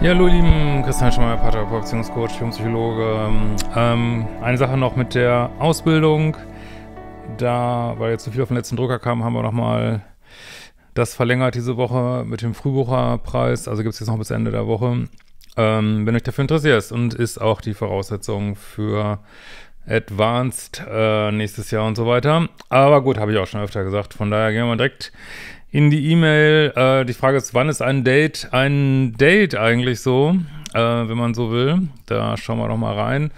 Ja, hallo, lieben Christian Schmeier, Paartherapeut, Beziehungscoach, Psychologe. Ähm, eine Sache noch mit der Ausbildung. Da, weil jetzt so viel auf den letzten Drucker kam, haben wir nochmal das verlängert diese Woche mit dem Frühbucherpreis. Also gibt es jetzt noch bis Ende der Woche. Ähm, wenn euch dafür interessiert und ist auch die Voraussetzung für Advanced äh, nächstes Jahr und so weiter. Aber gut, habe ich auch schon öfter gesagt. Von daher gehen wir mal direkt in die E-Mail. Äh, die Frage ist, wann ist ein Date ein Date eigentlich so, äh, wenn man so will? Da schauen wir doch mal rein.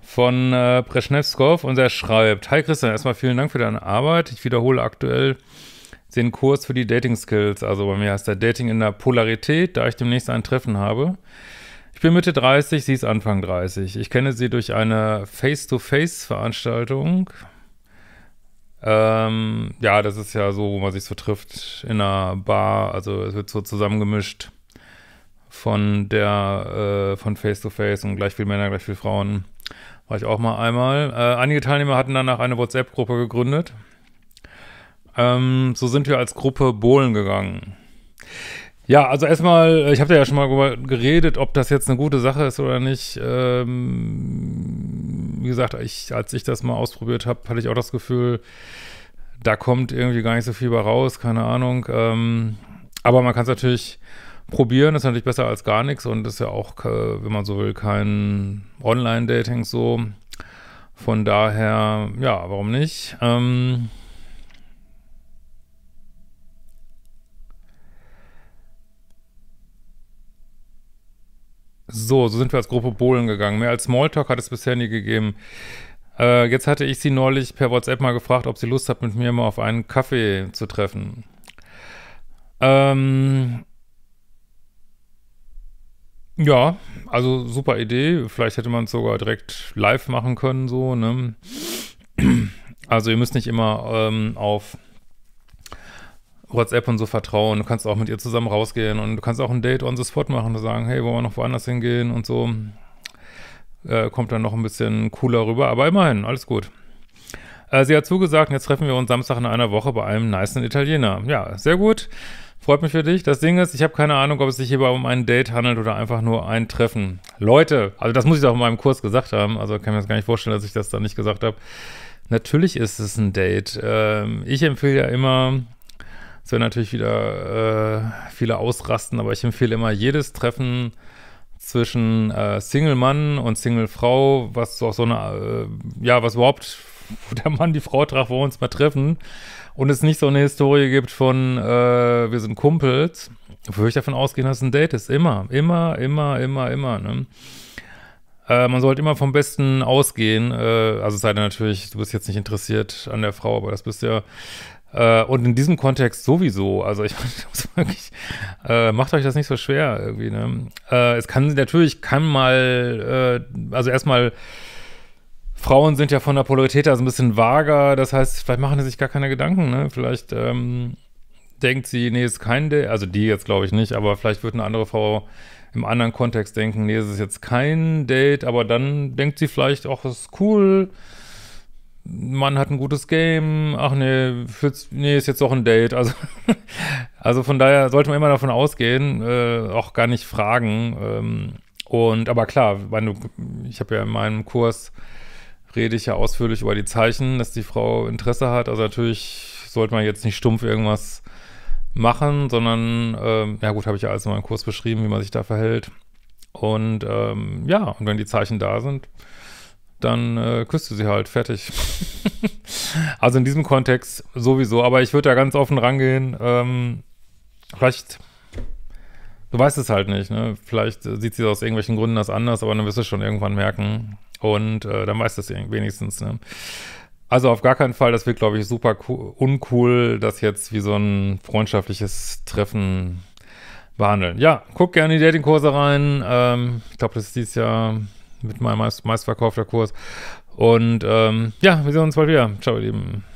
Von äh, Preschnevskov und er schreibt: Hi Christian, erstmal vielen Dank für deine Arbeit. Ich wiederhole aktuell den Kurs für die Dating Skills. Also bei mir heißt der Dating in der Polarität, da ich demnächst ein Treffen habe. Ich bin Mitte 30, sie ist Anfang 30. Ich kenne sie durch eine Face-to-Face-Veranstaltung. Ähm, ja, das ist ja so, wo man sich so trifft in einer Bar. Also es wird so zusammengemischt von der, äh, von Face to Face und gleich viel Männer, gleich viel Frauen. War ich auch mal einmal. Äh, einige Teilnehmer hatten danach eine WhatsApp-Gruppe gegründet. Ähm, so sind wir als Gruppe Bohlen gegangen. Ja, also erstmal, äh, ich habe ja schon mal geredet, ob das jetzt eine gute Sache ist oder nicht. Ähm, wie gesagt, ich, als ich das mal ausprobiert habe, hatte ich auch das Gefühl, da kommt irgendwie gar nicht so viel bei raus, keine Ahnung. Ähm, aber man kann es natürlich probieren, ist natürlich besser als gar nichts und ist ja auch, äh, wenn man so will, kein Online-Dating so. Von daher, ja, warum nicht? Ähm, So, so sind wir als Gruppe Bohlen gegangen. Mehr als Smalltalk hat es bisher nie gegeben. Äh, jetzt hatte ich sie neulich per WhatsApp mal gefragt, ob sie Lust hat, mit mir mal auf einen Kaffee zu treffen. Ähm, ja, also super Idee. Vielleicht hätte man es sogar direkt live machen können, so, ne? Also ihr müsst nicht immer ähm, auf WhatsApp und so vertrauen. Du kannst auch mit ihr zusammen rausgehen und du kannst auch ein Date on the spot machen und sagen, hey, wollen wir noch woanders hingehen und so. Äh, kommt dann noch ein bisschen cooler rüber, aber immerhin, alles gut. Äh, sie hat zugesagt, jetzt treffen wir uns Samstag in einer Woche bei einem nicen Italiener. Ja, sehr gut. Freut mich für dich. Das Ding ist, ich habe keine Ahnung, ob es sich hierbei um ein Date handelt oder einfach nur ein Treffen. Leute, also das muss ich doch in meinem Kurs gesagt haben. Also kann ich mir das gar nicht vorstellen, dass ich das da nicht gesagt habe. Natürlich ist es ein Date. Ähm, ich empfehle ja immer, es werden natürlich wieder äh, viele ausrasten, aber ich empfehle immer jedes Treffen zwischen äh, Single-Mann und Single-Frau, was auch so eine, äh, ja, was überhaupt, wo der Mann die Frau traf, wo wir uns mal treffen und es nicht so eine Historie gibt von, äh, wir sind Kumpels, würde ich davon ausgehen, dass es ein Date ist. Immer, immer, immer, immer, immer, ne? Äh, man sollte immer vom Besten ausgehen. Äh, also sei denn natürlich, du bist jetzt nicht interessiert an der Frau, aber das bist ja äh, und in diesem Kontext sowieso. Also ich wirklich, äh, macht euch das nicht so schwer irgendwie. Ne? Äh, es kann natürlich, kann mal, äh, also erstmal, Frauen sind ja von der Polarität also ein bisschen vager. Das heißt, vielleicht machen sie sich gar keine Gedanken. Ne? Vielleicht ähm, denkt sie, nee, ist kein Date. Also die jetzt glaube ich nicht, aber vielleicht wird eine andere Frau im anderen Kontext denken, nee, es ist jetzt kein Date. Aber dann denkt sie vielleicht, ach, es ist cool Mann hat ein gutes Game, ach nee, fürs, nee, ist jetzt doch ein Date. Also, also von daher sollte man immer davon ausgehen, äh, auch gar nicht fragen. Ähm, und aber klar, wenn du, ich habe ja in meinem Kurs rede ich ja ausführlich über die Zeichen, dass die Frau Interesse hat. Also natürlich sollte man jetzt nicht stumpf irgendwas machen, sondern, ähm, ja gut, habe ich ja alles in meinem Kurs beschrieben, wie man sich da verhält. Und ähm, ja, und wenn die Zeichen da sind, dann äh, küsst du sie halt, fertig. also in diesem Kontext sowieso, aber ich würde da ganz offen rangehen. Ähm, vielleicht, du weißt es halt nicht, ne? Vielleicht sieht sie aus irgendwelchen Gründen das anders, aber dann wirst du es schon irgendwann merken. Und äh, dann weißt du es wenigstens, ne? Also auf gar keinen Fall, das wird, glaube ich, super uncool, das jetzt wie so ein freundschaftliches Treffen behandeln. Ja, guck gerne die Datingkurse rein. Ähm, ich glaube, das ist dieses Jahr mit meinem meist, meistverkaufter Kurs. Und ähm, ja, wir sehen uns bald wieder. Ciao, ihr Lieben.